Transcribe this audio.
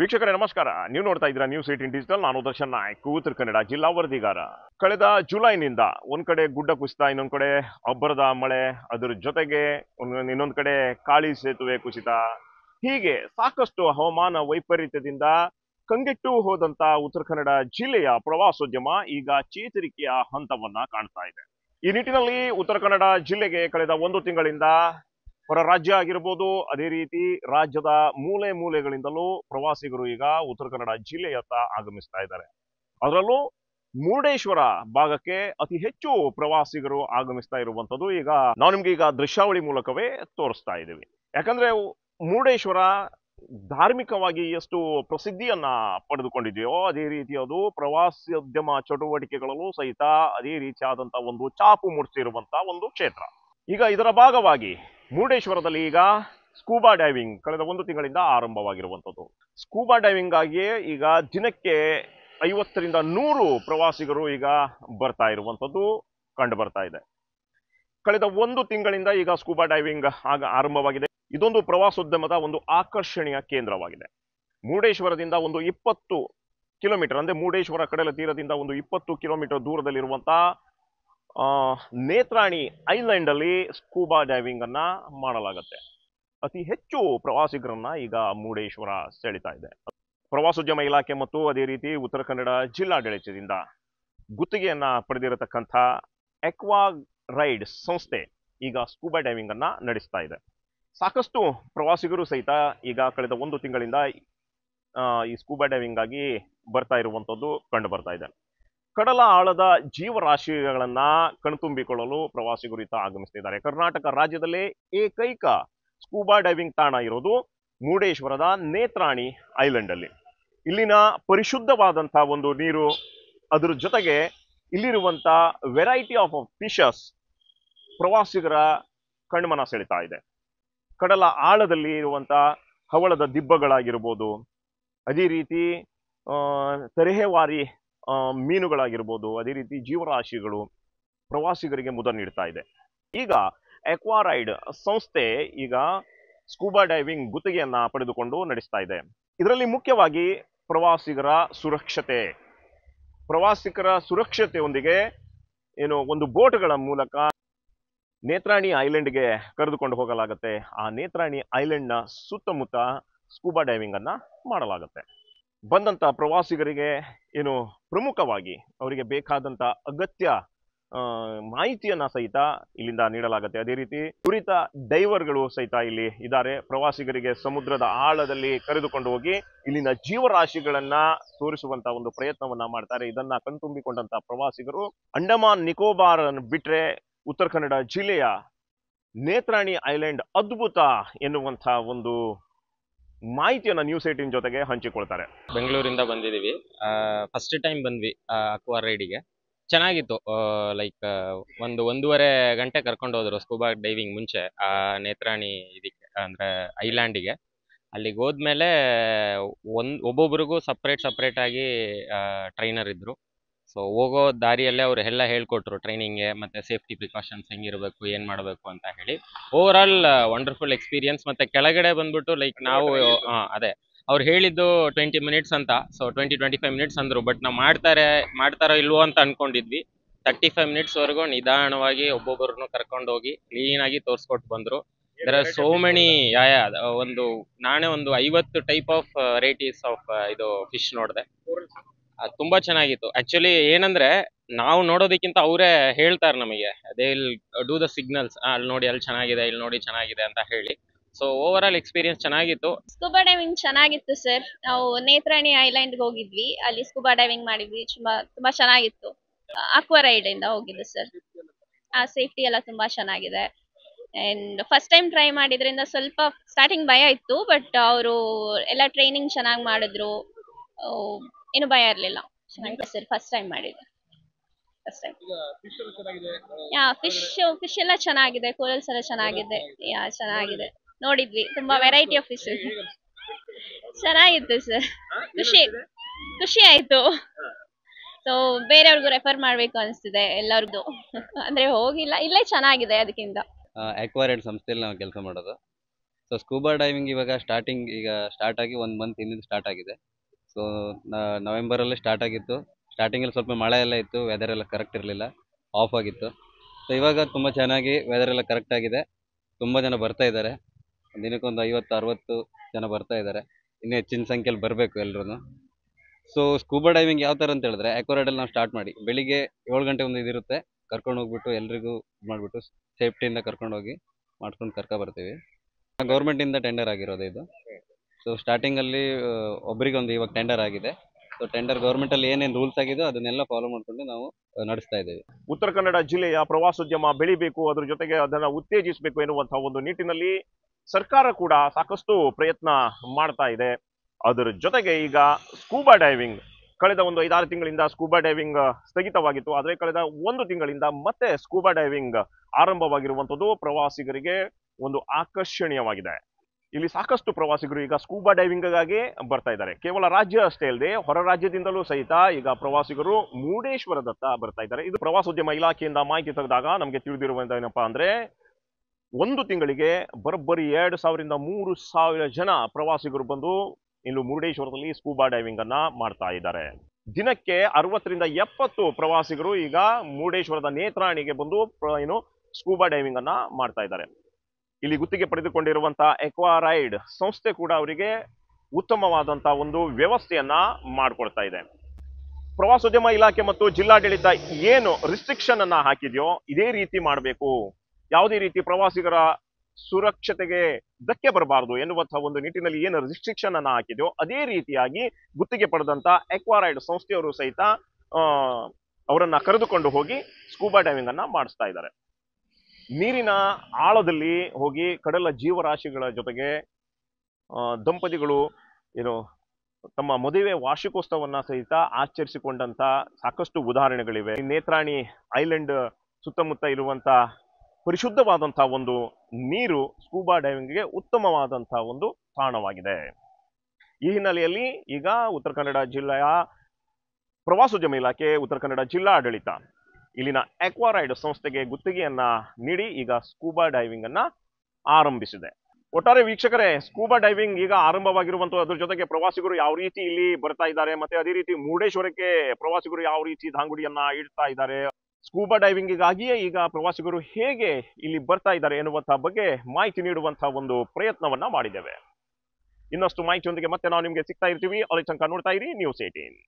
ವೀಕ್ಷಕರೇ ನಮಸ್ಕಾರ ನೀವು ನೋಡ್ತಾ ಇದ್ದೀರಾ ನ್ಯೂಸ್ ಏಟಿನ್ ಡಿಜಿಟಲ್ ನಾನು ದರ್ಶನ್ ನಾಯ್ಕ ಉತ್ತರ ಕನ್ನಡ ಜಿಲ್ಲಾ ವರದಿಗಾರ ಕಳೆದ ಜುಲೈನಿಂದ ಒಂದ್ ಕಡೆ ಗುಡ್ಡ ಕುಸಿತ ಇನ್ನೊಂದ್ ಕಡೆ ಅಬ್ಬರದ ಮಳೆ ಅದರ ಜೊತೆಗೆ ಇನ್ನೊಂದ್ ಕಡೆ ಕಾಳಿ ಸೇತುವೆ ಕುಸಿತ ಹೀಗೆ ಸಾಕಷ್ಟು ಹವಾಮಾನ ವೈಪರೀತ್ಯದಿಂದ ಕಂಗೆಟ್ಟು ಹೋದಂತ ಉತ್ತರ ಕನ್ನಡ ಜಿಲ್ಲೆಯ ಪ್ರವಾಸೋದ್ಯಮ ಈಗ ಚೇತರಿಕೆಯ ಹಂತವನ್ನ ಕಾಣ್ತಾ ಇದೆ ಈ ನಿಟ್ಟಿನಲ್ಲಿ ಉತ್ತರ ಕನ್ನಡ ಜಿಲ್ಲೆಗೆ ಕಳೆದ ಒಂದು ತಿಂಗಳಿಂದ ಹೊರ ರಾಜ್ಯ ಆಗಿರ್ಬೋದು ಅದೇ ರೀತಿ ರಾಜ್ಯದ ಮೂಲೆ ಮೂಲೆಗಳಿಂದಲೂ ಪ್ರವಾಸಿಗರು ಈಗ ಉತ್ತರ ಕನ್ನಡ ಜಿಲ್ಲೆಯತ್ತ ಆಗಮಿಸ್ತಾ ಇದ್ದಾರೆ ಅದರಲ್ಲೂ ಮುರುಡೇಶ್ವರ ಭಾಗಕ್ಕೆ ಅತಿ ಹೆಚ್ಚು ಪ್ರವಾಸಿಗರು ಆಗಮಿಸ್ತಾ ಇರುವಂತದ್ದು ಈಗ ನಾವು ನಿಮ್ಗೆ ಈಗ ದೃಶ್ಯಾವಳಿ ಮೂಲಕವೇ ತೋರಿಸ್ತಾ ಇದ್ದೀವಿ ಯಾಕಂದ್ರೆ ಮುರುಡೇಶ್ವರ ಧಾರ್ಮಿಕವಾಗಿ ಎಷ್ಟು ಪ್ರಸಿದ್ಧಿಯನ್ನ ಪಡೆದುಕೊಂಡಿದೆಯೋ ಅದೇ ರೀತಿ ಅದು ಪ್ರವಾಸೋದ್ಯಮ ಚಟುವಟಿಕೆಗಳಲ್ಲೂ ಸಹಿತ ಅದೇ ರೀತಿಯಾದಂತಹ ಒಂದು ಚಾಪು ಮೂಡಿಸಿರುವಂತಹ ಒಂದು ಕ್ಷೇತ್ರ ಈಗ ಇದರ ಭಾಗವಾಗಿ ಮುರುಡೇಶ್ವರದಲ್ಲಿ ಈಗ ಸ್ಕೂಬಾ ಡೈವಿಂಗ್ ಕಳೆದ ಒಂದು ತಿಂಗಳಿಂದ ಆರಂಭವಾಗಿರುವಂಥದ್ದು ಸ್ಕೂಬಾ ಡೈವಿಂಗ್ ಆಗಿಯೇ ಈಗ ದಿನಕ್ಕೆ ಐವತ್ತರಿಂದ ನೂರು ಪ್ರವಾಸಿಗರು ಈಗ ಬರ್ತಾ ಇರುವಂಥದ್ದು ಕಂಡು ಬರ್ತಾ ಇದೆ ಕಳೆದ ಒಂದು ತಿಂಗಳಿಂದ ಈಗ ಸ್ಕೂಬಾ ಡೈವಿಂಗ್ ಆಗ ಆರಂಭವಾಗಿದೆ ಇದೊಂದು ಪ್ರವಾಸೋದ್ಯಮದ ಒಂದು ಆಕರ್ಷಣೀಯ ಕೇಂದ್ರವಾಗಿದೆ ಮುರುಡೇಶ್ವರದಿಂದ ಒಂದು ಇಪ್ಪತ್ತು ಕಿಲೋಮೀಟರ್ ಅಂದರೆ ಮುರುಡೇಶ್ವರ ಕಡಲ ತೀರದಿಂದ ಒಂದು ಇಪ್ಪತ್ತು ಕಿಲೋಮೀಟರ್ ದೂರದಲ್ಲಿರುವಂಥ ನೇತ್ರಾಣಿ ಅಲ್ಲಿ ಸ್ಕೂಬಾ ಡೈವಿಂಗ್ ಅನ್ನ ಮಾಡಲಾಗತ್ತೆ ಅತಿ ಹೆಚ್ಚು ಪ್ರವಾಸಿಗರನ್ನ ಈಗ ಮುರುಡೇಶ್ವರ ಸೆಳಿತಾ ಇದೆ ಪ್ರವಾಸೋದ್ಯಮ ಇಲಾಖೆ ಮತ್ತು ಅದೇ ರೀತಿ ಉತ್ತರ ಕನ್ನಡ ಜಿಲ್ಲಾಡಳಿತದಿಂದ ಗುತ್ತಿಗೆಯನ್ನ ಪಡೆದಿರತಕ್ಕಂಥ ಎಕ್ವಾ ರೈಡ್ ಸಂಸ್ಥೆ ಈಗ ಸ್ಕೂಬಾ ಡೈವಿಂಗ್ ಅನ್ನ ನಡೆಸ್ತಾ ಇದೆ ಸಾಕಷ್ಟು ಪ್ರವಾಸಿಗರು ಸಹಿತ ಈಗ ಕಳೆದ ಒಂದು ತಿಂಗಳಿಂದ ಈ ಸ್ಕೂಬಾ ಡೈವಿಂಗ್ ಆಗಿ ಬರ್ತಾ ಇರುವಂಥದ್ದು ಕಂಡು ಬರ್ತಾ ಇದೆ ಕಡಲ ಆಳದ ಜೀವರಾಶಿಗಳನ್ನು ಕಣ್ತುಂಬಿಕೊಳ್ಳಲು ಪ್ರವಾಸಿಗರು ಗುರಿತ ಆಗಮಿಸ್ತಿದ್ದಾರೆ ಕರ್ನಾಟಕ ರಾಜ್ಯದಲ್ಲೇ ಏಕೈಕ ಸ್ಕೂಬಾ ಡೈವಿಂಗ್ ತಾಣ ಇರೋದು ಮುರುಡೇಶ್ವರದ ನೇತ್ರಾಣಿ ಐಲೆಂಡ್ ಅಲ್ಲಿ ಇಲ್ಲಿನ ಪರಿಶುದ್ಧವಾದಂಥ ಒಂದು ನೀರು ಅದರ ಜೊತೆಗೆ ಇಲ್ಲಿರುವಂಥ ವೆರೈಟಿ ಆಫ್ ಫಿಶಸ್ ಪ್ರವಾಸಿಗರ ಕಣ್ಮನ ಸೆಳಿತಾ ಇದೆ ಕಡಲ ಆಳದಲ್ಲಿ ಇರುವಂಥ ಹವಳದ ದಿಬ್ಬಗಳಾಗಿರ್ಬೋದು ಅದೇ ರೀತಿ ತರಹೇವಾರಿ ಮೀನುಗಳಾಗಿರ್ಬೋದು ಅದೇ ರೀತಿ ಜೀವರಾಶಿಗಳು ಪ್ರವಾಸಿಗರಿಗೆ ಮುದ ನೀಡ್ತಾ ಇದೆ ಈಗ ಎಕ್ವಾರೈಡ್ ಸಂಸ್ಥೆ ಈಗ ಸ್ಕೂಬಾ ಡೈವಿಂಗ್ ಗುತ್ತಿಗೆಯನ್ನ ಪಡೆದುಕೊಂಡು ನಡೆಸ್ತಾ ಇದೆ ಇದರಲ್ಲಿ ಮುಖ್ಯವಾಗಿ ಪ್ರವಾಸಿಗರ ಸುರಕ್ಷತೆ ಪ್ರವಾಸಿಗರ ಸುರಕ್ಷತೆಯೊಂದಿಗೆ ಏನು ಒಂದು ಬೋಟ್ಗಳ ಮೂಲಕ ನೇತ್ರಾಣಿ ಐಲೆಂಡ್ಗೆ ಕರೆದುಕೊಂಡು ಹೋಗಲಾಗುತ್ತೆ ಆ ನೇತ್ರಾಣಿ ಐಲೆಂಡ್ನ ಸುತ್ತಮುತ್ತ ಸ್ಕೂಬಾ ಡೈವಿಂಗನ್ನು ಮಾಡಲಾಗುತ್ತೆ ಬಂದಂಥ ಪ್ರವಾಸಿಗರಿಗೆ ಏನು ಪ್ರಮುಖವಾಗಿ ಅವರಿಗೆ ಬೇಕಾದಂಥ ಅಗತ್ಯ ಮಾಹಿತಿಯನ್ನ ಸಹಿತ ಇಲ್ಲಿಂದ ನೀಡಲಾಗುತ್ತೆ ಅದೇ ರೀತಿ ಕುರಿತ ಡೈವರ್ಗಳು ಸಹಿತ ಇಲ್ಲಿ ಇದ್ದಾರೆ ಪ್ರವಾಸಿಗರಿಗೆ ಸಮುದ್ರದ ಆಳದಲ್ಲಿ ಕರೆದುಕೊಂಡು ಹೋಗಿ ಇಲ್ಲಿನ ಜೀವರಾಶಿಗಳನ್ನ ತೋರಿಸುವಂತ ಒಂದು ಪ್ರಯತ್ನವನ್ನ ಮಾಡ್ತಾರೆ ಇದನ್ನ ಕಣ್ತುಂಬಿಕೊಂಡಂತ ಪ್ರವಾಸಿಗರು ಅಂಡಮಾನ್ ನಿಕೋಬಾರ್ ಬಿಟ್ರೆ ಉತ್ತರ ಕನ್ನಡ ಜಿಲ್ಲೆಯ ನೇತ್ರಾಣಿ ಐಲ್ಯಾಂಡ್ ಅದ್ಭುತ ಎನ್ನುವಂತಹ ಒಂದು ಮಾಹಿತಿಯನ್ನು ನ್ಯೂಸ್ ಏಟಿನ್ ಜೊತೆಗೆ ಹಂಚಿಕೊಳ್ತಾರೆ ಬೆಂಗಳೂರಿಂದ ಬಂದಿದೀವಿ ಫಸ್ಟ್ ಟೈಮ್ ಬಂದ್ವಿ ಅಕ್ವಾ ರೈಡಿಗೆ ಚೆನ್ನಾಗಿತ್ತು ಲೈಕ್ ಒಂದು ಒಂದೂವರೆ ಗಂಟೆ ಕರ್ಕೊಂಡು ಹೋದ್ರು ಸ್ಕೂಬಾ ಡೈವಿಂಗ್ ಮುಂಚೆ ಆ ನೇತ್ರಾಣಿ ಇದಕ್ಕೆ ಅಂದ್ರೆ ಐಲ್ಯಾಂಡಿಗೆ ಅಲ್ಲಿಗೆ ಹೋದ್ಮೇಲೆ ಒಂದ್ ಒಬ್ಬೊಬ್ರಿಗೂ ಸಪ್ರೇಟ್ ಸಪ್ರೇಟ್ ಆಗಿ ಟ್ರೈನರ್ ಇದ್ರು ಸೊ ಹೋಗೋ ದಾರಿಯಲ್ಲೇ ಅವರು ಎಲ್ಲ ಹೇಳ್ಕೊಟ್ರು ಟ್ರೈನಿಂಗ್ಗೆ ಮತ್ತೆ ಸೇಫ್ಟಿ ಪ್ರಿಕಾಷನ್ಸ್ ಹೆಂಗಿರಬೇಕು ಏನು ಮಾಡಬೇಕು ಅಂತ ಹೇಳಿ ಓವರ್ ಆಲ್ ವಂಡರ್ಫುಲ್ ಎಕ್ಸ್ಪೀರಿಯನ್ಸ್ ಮತ್ತೆ ಕೆಳಗಡೆ ಬಂದ್ಬಿಟ್ಟು ಲೈಕ್ ನಾವು ಅದೇ ಅವ್ರು ಹೇಳಿದ್ದು ಟ್ವೆಂಟಿ ಮಿನಿಟ್ಸ್ ಅಂತ so twenty twenty five minutes ಅಂದರು ಬಟ್ ನಾವು ಮಾಡ್ತಾರೆ ಮಾಡ್ತಾರೋ ಇಲ್ವೋ ಅಂತ ಅನ್ಕೊಂಡಿದ್ವಿ ತರ್ಟಿ ಫೈವ್ ಮಿನಿಟ್ಸ್ವರೆಗೂ ನಿಧಾನವಾಗಿ ಒಬ್ಬೊಬ್ಬರನ್ನು ಕರ್ಕೊಂಡು ಹೋಗಿ ಕ್ಲೀನಾಗಿ ತೋರಿಸ್ಕೊಟ್ಟು ಬಂದರು ದರ್ ಆರ್ ಸೋ ಮೆನಿ ಯಾಯ ಒಂದು ನಾನೇ ಒಂದು ಐವತ್ತು ಟೈಪ್ ಆಫ್ ವೆರೈಟೀಸ್ ಆಫ್ ಇದು ಫಿಶ್ ನೋಡಿದೆ ತುಂಬಾ ಚೆನ್ನಾಗಿತ್ತು ಆಕ್ಚುಲಿ ಏನಂದ್ರೆ ನಾವು ನೋಡೋದಕ್ಕಿಂತ ಅವರೇ ಹೇಳ್ತಾರೆ ನಮಗೆ ಅದೇ ಇಲ್ಲಿ ಡೂ ದ ಸಿಗ್ನಲ್ಸ್ ಅಲ್ಲಿ ನೋಡಿ ಅಲ್ಲಿ ಚೆನ್ನಾಗಿದೆ ಇಲ್ಲಿ ನೋಡಿ ಚೆನ್ನಾಗಿದೆ ಅಂತ ಹೇಳಿ ಸೊ ಓವರ್ ಆಲ್ ಎಕ್ಸ್ಪೀರಿಯನ್ಸ್ ಚೆನ್ನಾಗಿತ್ತು ಸ್ಕೂಬಾ ಡೈವಿಂಗ್ ಚೆನ್ನಾಗಿತ್ತು ಸರ್ ನಾವು ನೇತ್ರಾಣಿ ಐಲ್ಯಾಂಡ್ ಹೋಗಿದ್ವಿ ಅಲ್ಲಿ ಸ್ಕೂಬಾ ಡೈವಿಂಗ್ ಮಾಡಿದ್ವಿ ತುಂಬಾ ತುಂಬಾ ಚೆನ್ನಾಗಿತ್ತು ಅಕ್ವಾ ಇಂದ ಹೋಗಿದ್ದು ಸರ್ ಆ ಸೇಫ್ಟಿ ಎಲ್ಲ ತುಂಬಾ ಚೆನ್ನಾಗಿದೆ ಅಂಡ್ ಫಸ್ಟ್ ಟೈಮ್ ಟ್ರೈ ಮಾಡಿದ್ರಿಂದ ಸ್ವಲ್ಪ ಸ್ಟಾರ್ಟಿಂಗ್ ಭಯ ಇತ್ತು ಬಟ್ ಅವರು ಎಲ್ಲ ಟ್ರೈನಿಂಗ್ ಚೆನ್ನಾಗಿ ಮಾಡಿದ್ರು ಏನು ಭಯ ಇರಲಿಲ್ಲ ಸರ್ ಫಸ್ಟ್ ಟೈಮ್ ಮಾಡಿದೆ first time yeah fish fish ಎಲ್ಲ ಚೆನ್ನಾಗಿದೆ ಕೋರಲ್ಸ್ ಎಲ್ಲ ಚೆನ್ನಾಗಿದೆ ಯಾ ಚೆನ್ನಾಗಿದೆ ನೋಡಿದ್ವಿ ತುಂಬಾ ವೆರೈಟಿ ಆಫ್ ಫಿಶ್ ಚೆನ್ನಾಗಿತ್ತು ಸರ್ ಖುಷಿ ಖುಷಿ ಆಯ್ತು ಸೊ ಬೇರೆಯವ್ರಿಗೂ ರೆಫರ್ ಮಾಡ್ಬೇಕು ಅನಿಸ್ತಿದೆ ಎಲ್ಲರಿಗೂ ಅಂದ್ರೆ ಹೋಗಿಲ್ಲ ಇಲ್ಲೇ ಚೆನ್ನಾಗಿದೆ ಅದಕ್ಕಿಂತ ಅಕ್ವಾರಿಯಡ್ ಸಂಸ್ಥೆಯಲ್ಲಿ ನಾವು ಕೆಲಸ ಮಾಡೋದು ಸೊ ಸ್ಕೂಬಾ ಡೈವಿಂಗ್ ಇವಾಗ ಸ್ಟಾರ್ಟಿಂಗ್ ಈಗ ಸ್ಟಾರ್ಟ್ ಆಗಿ ಒಂದು ಮಂತ್ ಇನ್ನಿಂದ ಸ್ಟಾರ್ಟ್ ಆಗಿದೆ ಸೊ ಅಲ್ಲಿ ಸ್ಟಾರ್ಟ್ ಆಗಿತ್ತು ಸ್ಟಾರ್ಟಿಂಗಲ್ಲಿ ಸ್ವಲ್ಪ ಮಳೆ ಎಲ್ಲ ಇತ್ತು ವೆದರ್ ಎಲ್ಲ ಕರೆಕ್ಟ್ ಇರಲಿಲ್ಲ ಆಫ್ ಆಗಿತ್ತು ಸೊ ಇವಾಗ ತುಂಬ ಚೆನ್ನಾಗಿ ವೆದರ್ ಎಲ್ಲ ಕರೆಕ್ಟ್ ಆಗಿದೆ ತುಂಬ ಜನ ಬರ್ತಾ ಇದ್ದಾರೆ ದಿನಕ್ಕೊಂದು ಐವತ್ತು ಅರವತ್ತು ಜನ ಬರ್ತಾ ಇದ್ದಾರೆ ಇನ್ನು ಹೆಚ್ಚಿನ ಸಂಖ್ಯೆಯಲ್ಲಿ ಬರಬೇಕು ಎಲ್ಲರೂ ಸೊ ಸ್ಕೂಬಾ ಡೈವಿಂಗ್ ಯಾವ ಥರ ಅಂತ ಹೇಳಿದ್ರೆ ಆ್ಯಕ್ವರೈಡಲ್ಲಿ ನಾವು ಸ್ಟಾರ್ಟ್ ಮಾಡಿ ಬೆಳಿಗ್ಗೆ ಏಳು ಗಂಟೆ ಒಂದು ಇದಿರುತ್ತೆ ಕರ್ಕೊಂಡು ಹೋಗ್ಬಿಟ್ಟು ಎಲ್ರಿಗೂ ಇದು ಮಾಡಿಬಿಟ್ಟು ಸೇಫ್ಟಿಯಿಂದ ಕರ್ಕೊಂಡು ಹೋಗಿ ಮಾಡ್ಕೊಂಡು ಕರ್ಕೊ ಬರ್ತೀವಿ ಗೌರ್ಮೆಂಟಿಂದ ಟೆಂಡರ್ ಆಗಿರೋದು ಇದು ಸೊ ಸ್ಟಾರ್ಟಿಂಗಲ್ಲಿ ಒಬ್ಬರಿಗೊಂದು ಇವಾಗ ಟೆಂಡರ್ ಆಗಿದೆ ಸೊ ಟೆಂಡರ್ ಗೌರ್ಮೆಂಟಲ್ಲಿ ಏನೇನು ರೂಲ್ಸ್ ಆಗಿದೆ ಅದನ್ನೆಲ್ಲ ಫಾಲೋ ಮಾಡಿಕೊಂಡು ನಾವು ನಡೆಸ್ತಾ ಇದ್ದೇವೆ ಉತ್ತರ ಕನ್ನಡ ಜಿಲ್ಲೆಯ ಪ್ರವಾಸೋದ್ಯಮ ಬೆಳಿಬೇಕು ಅದರ ಜೊತೆಗೆ ಅದನ್ನ ಉತ್ತೇಜಿಸಬೇಕು ಎನ್ನುವಂತಹ ಒಂದು ನಿಟ್ಟಿನಲ್ಲಿ ಸರ್ಕಾರ ಕೂಡ ಸಾಕಷ್ಟು ಪ್ರಯತ್ನ ಮಾಡ್ತಾ ಇದೆ ಅದರ ಜೊತೆಗೆ ಈಗ ಸ್ಕೂಬಾ ಡೈವಿಂಗ್ ಕಳೆದ ಒಂದು ಐದಾರು ತಿಂಗಳಿಂದ ಸ್ಕೂಬಾ ಡೈವಿಂಗ್ ಸ್ಥಗಿತವಾಗಿತ್ತು ಆದರೆ ಕಳೆದ ಒಂದು ತಿಂಗಳಿಂದ ಮತ್ತೆ ಸ್ಕೂಬಾ ಡೈವಿಂಗ್ ಆರಂಭವಾಗಿರುವಂಥದ್ದು ಪ್ರವಾಸಿಗರಿಗೆ ಒಂದು ಆಕರ್ಷಣೀಯವಾಗಿದೆ ಇಲ್ಲಿ ಸಾಕಷ್ಟು ಪ್ರವಾಸಿಗರು ಈಗ ಸ್ಕೂಬಾ ಡೈವಿಂಗ್ಗಾಗಿ ಬರ್ತಾ ಇದ್ದಾರೆ ಕೇವಲ ರಾಜ್ಯ ಅಷ್ಟೇ ಅಲ್ಲದೆ ಹೊರ ರಾಜ್ಯದಿಂದಲೂ ಸಹಿತ ಈಗ ಪ್ರವಾಸಿಗರು ಮುರುಡೇಶ್ವರದತ್ತ ಬರ್ತಾ ಇದ್ದಾರೆ ಇದು ಪ್ರವಾಸೋದ್ಯಮ ಇಲಾಖೆಯಿಂದ ಮಾಹಿತಿ ತೆಗೆದಾಗ ನಮಗೆ ತಿಳಿದಿರುವಂತ ಏನಪ್ಪಾ ಅಂದ್ರೆ ಒಂದು ತಿಂಗಳಿಗೆ ಬರೋಬ್ಬರಿ ಎರಡು ಸಾವಿರದಿಂದ ಮೂರು ಸಾವಿರ ಜನ ಪ್ರವಾಸಿಗರು ಬಂದು ಇನ್ನು ಮುರುಡೇಶ್ವರದಲ್ಲಿ ಸ್ಕೂಬಾ ಡೈವಿಂಗ್ ಅನ್ನ ಮಾಡ್ತಾ ಇದ್ದಾರೆ ದಿನಕ್ಕೆ ಅರವತ್ತರಿಂದ ಎಪ್ಪತ್ತು ಪ್ರವಾಸಿಗರು ಈಗ ಮುರುಡೇಶ್ವರದ ನೇತ್ರಾಣಿಗೆ ಬಂದು ಏನು ಸ್ಕೂಬಾ ಡೈವಿಂಗ್ ಅನ್ನ ಮಾಡ್ತಾ ಇದ್ದಾರೆ ಇಲ್ಲಿ ಗುತ್ತಿಗೆ ಪಡೆದುಕೊಂಡಿರುವಂತಹ ಎಕ್ವಾರೈಡ್ ಸಂಸ್ಥೆ ಕೂಡ ಅವರಿಗೆ ಉತ್ತಮವಾದಂತಹ ಒಂದು ವ್ಯವಸ್ಥೆಯನ್ನ ಮಾಡಿಕೊಡ್ತಾ ಇದೆ ಪ್ರವಾಸೋದ್ಯಮ ಇಲಾಖೆ ಮತ್ತು ಜಿಲ್ಲಾಡಳಿತ ಏನು ರಿಸ್ಟ್ರಿಕ್ಷನ್ ಅನ್ನ ಹಾಕಿದೆಯೋ ಇದೇ ರೀತಿ ಮಾಡಬೇಕು ಯಾವುದೇ ರೀತಿ ಪ್ರವಾಸಿಗರ ಸುರಕ್ಷತೆಗೆ ಧಕ್ಕೆ ಬರಬಾರದು ಎನ್ನುವಂತಹ ಒಂದು ನಿಟ್ಟಿನಲ್ಲಿ ಏನು ರಿಸ್ಟ್ರಿಕ್ಷನ್ ಅನ್ನ ಹಾಕಿದೆಯೋ ಅದೇ ರೀತಿಯಾಗಿ ಗುತ್ತಿಗೆ ಪಡೆದಂತ ಎಕ್ವಾರೈಡ್ ಸಂಸ್ಥೆಯವರು ಸಹಿತ ಅವರನ್ನ ಕರೆದುಕೊಂಡು ಹೋಗಿ ಸ್ಕೂಬಾ ಡೈವಿಂಗ್ ಅನ್ನ ಮಾಡಿಸ್ತಾ ಇದ್ದಾರೆ ನೀರಿನ ಆಳದಲ್ಲಿ ಹೋಗಿ ಕಡಲ ಜೀವರಾಶಿಗಳ ಜೊತೆಗೆ ದಂಪತಿಗಳು ಏನು ತಮ್ಮ ಮದುವೆ ವಾರ್ಷಿಕೋತ್ಸವವನ್ನ ಸಹಿತ ಆಚರಿಸಿಕೊಂಡಂತ ಸಾಕಷ್ಟು ಉದಾಹರಣೆಗಳಿವೆ ನೇತ್ರಾಣಿ ಐಲ್ಯಾಂಡ್ ಸುತ್ತಮುತ್ತ ಇರುವಂತ ಪರಿಶುದ್ಧವಾದಂತಹ ಒಂದು ನೀರು ಸ್ಕೂಬಾ ಡೈವಿಂಗ್ಗೆ ಉತ್ತಮವಾದಂತಹ ಒಂದು ತಾಣವಾಗಿದೆ ಈ ಹಿನ್ನೆಲೆಯಲ್ಲಿ ಈಗ ಉತ್ತರ ಕನ್ನಡ ಜಿಲ್ಲೆಯ ಪ್ರವಾಸೋದ್ಯಮ ಇಲಾಖೆ ಉತ್ತರ ಕನ್ನಡ ಜಿಲ್ಲಾ ಆಡಳಿತ ಇಲ್ಲಿನ ಎಕ್ವಾರೈಡ್ ಸಂಸ್ಥೆಗೆ ಗುತ್ತಿಗೆಯನ್ನ ನೀಡಿ ಈಗ ಸ್ಕೂಬಾ ಡೈವಿಂಗ್ ಅನ್ನ ಆರಂಭಿಸಿದೆ ಒಟ್ಟಾರೆ ವೀಕ್ಷಕರೇ ಸ್ಕೂಬಾ ಡೈವಿಂಗ್ ಈಗ ಆರಂಭವಾಗಿರುವಂತಹ ಅದ್ರ ಜೊತೆಗೆ ಪ್ರವಾಸಿಗರು ಯಾವ ರೀತಿ ಇಲ್ಲಿ ಬರ್ತಾ ಇದ್ದಾರೆ ಮತ್ತೆ ಅದೇ ರೀತಿ ಮುರುಡೇಶ್ವರಕ್ಕೆ ಪ್ರವಾಸಿಗರು ಯಾವ ರೀತಿ ದಾಂಗುಡಿಯನ್ನ ಇಡ್ತಾ ಇದ್ದಾರೆ ಸ್ಕೂಬಾ ಡೈವಿಂಗಿಗಾಗಿಯೇ ಈಗ ಪ್ರವಾಸಿಗರು ಹೇಗೆ ಇಲ್ಲಿ ಬರ್ತಾ ಇದ್ದಾರೆ ಎನ್ನುವಂತಹ ಬಗ್ಗೆ ಮಾಹಿತಿ ನೀಡುವಂತಹ ಒಂದು ಪ್ರಯತ್ನವನ್ನ ಮಾಡಿದ್ದೇವೆ ಇನ್ನಷ್ಟು ಮಾಹಿತಿಯೊಂದಿಗೆ ಮತ್ತೆ ನಾವು ನಿಮಗೆ ಸಿಗ್ತಾ ಇರ್ತೀವಿ ಅಲ್ಲಿ ಚಂಕ ನೋಡ್ತಾ ಇರಿ ನ್ಯೂಸ್ ಏಟೀನ್